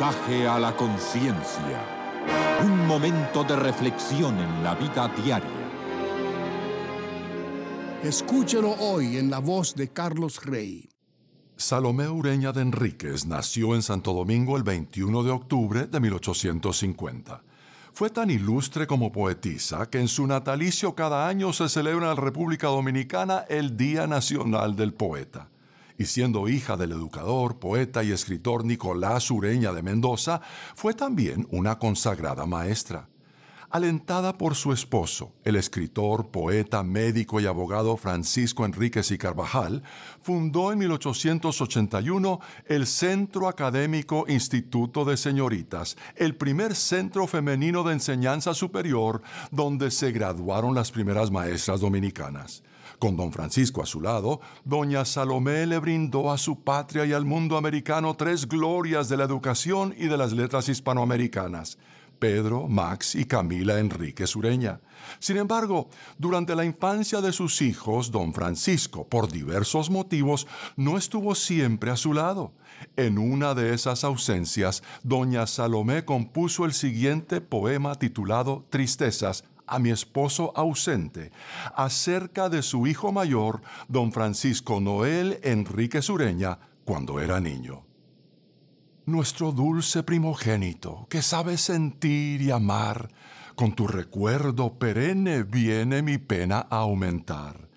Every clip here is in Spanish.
mensaje a la conciencia. Un momento de reflexión en la vida diaria. Escúchelo hoy en la voz de Carlos Rey. Salomé Ureña de Enríquez nació en Santo Domingo el 21 de octubre de 1850. Fue tan ilustre como poetisa que en su natalicio cada año se celebra en la República Dominicana el Día Nacional del Poeta y siendo hija del educador, poeta y escritor Nicolás Ureña de Mendoza, fue también una consagrada maestra alentada por su esposo, el escritor, poeta, médico y abogado Francisco Enríquez y Carvajal, fundó en 1881 el Centro Académico Instituto de Señoritas, el primer centro femenino de enseñanza superior donde se graduaron las primeras maestras dominicanas. Con don Francisco a su lado, doña Salomé le brindó a su patria y al mundo americano tres glorias de la educación y de las letras hispanoamericanas Pedro, Max y Camila Enrique Sureña. Sin embargo, durante la infancia de sus hijos, don Francisco, por diversos motivos, no estuvo siempre a su lado. En una de esas ausencias, doña Salomé compuso el siguiente poema titulado Tristezas a mi esposo ausente acerca de su hijo mayor, don Francisco Noel Enrique Sureña, cuando era niño nuestro dulce primogénito, que sabe sentir y amar, con tu recuerdo perenne viene mi pena a aumentar.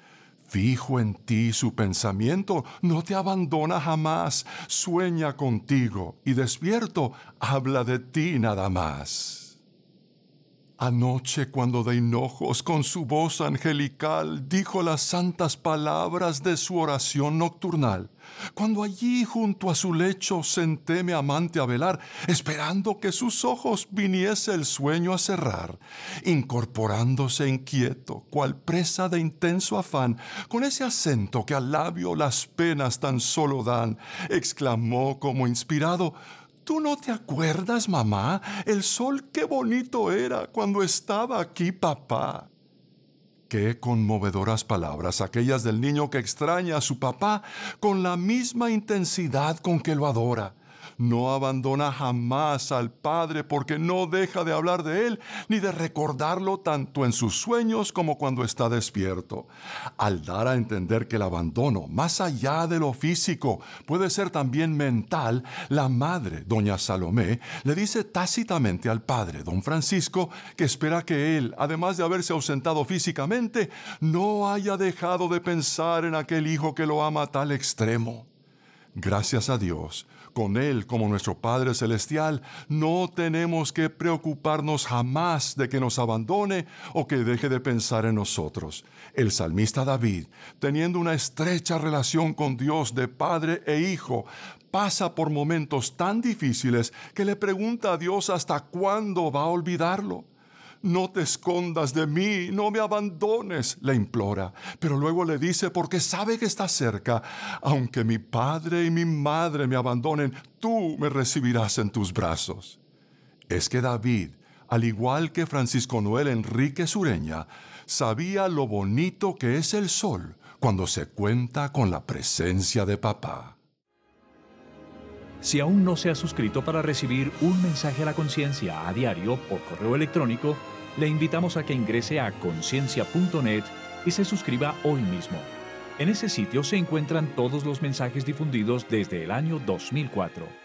Fijo en ti su pensamiento, no te abandona jamás, sueña contigo y despierto habla de ti nada más. Anoche, cuando de hinojos, con su voz angelical, dijo las santas palabras de su oración nocturnal, cuando allí junto a su lecho senté mi amante a velar, esperando que sus ojos viniese el sueño a cerrar, incorporándose inquieto, cual presa de intenso afán, con ese acento que al labio las penas tan solo dan, exclamó como inspirado, ¿Tú no te acuerdas, mamá? El sol qué bonito era cuando estaba aquí, papá. Qué conmovedoras palabras aquellas del niño que extraña a su papá con la misma intensidad con que lo adora no abandona jamás al Padre porque no deja de hablar de Él ni de recordarlo tanto en sus sueños como cuando está despierto. Al dar a entender que el abandono, más allá de lo físico, puede ser también mental, la madre, doña Salomé, le dice tácitamente al Padre, don Francisco, que espera que Él, además de haberse ausentado físicamente, no haya dejado de pensar en aquel hijo que lo ama a tal extremo. Gracias a Dios, con Él como nuestro Padre Celestial, no tenemos que preocuparnos jamás de que nos abandone o que deje de pensar en nosotros. El salmista David, teniendo una estrecha relación con Dios de Padre e Hijo, pasa por momentos tan difíciles que le pregunta a Dios hasta cuándo va a olvidarlo no te escondas de mí, no me abandones, le implora. Pero luego le dice, porque sabe que está cerca, aunque mi padre y mi madre me abandonen, tú me recibirás en tus brazos. Es que David, al igual que Francisco Noel Enrique Sureña, sabía lo bonito que es el sol cuando se cuenta con la presencia de papá. Si aún no se ha suscrito para recibir un mensaje a la conciencia a diario por correo electrónico, le invitamos a que ingrese a conciencia.net y se suscriba hoy mismo. En ese sitio se encuentran todos los mensajes difundidos desde el año 2004.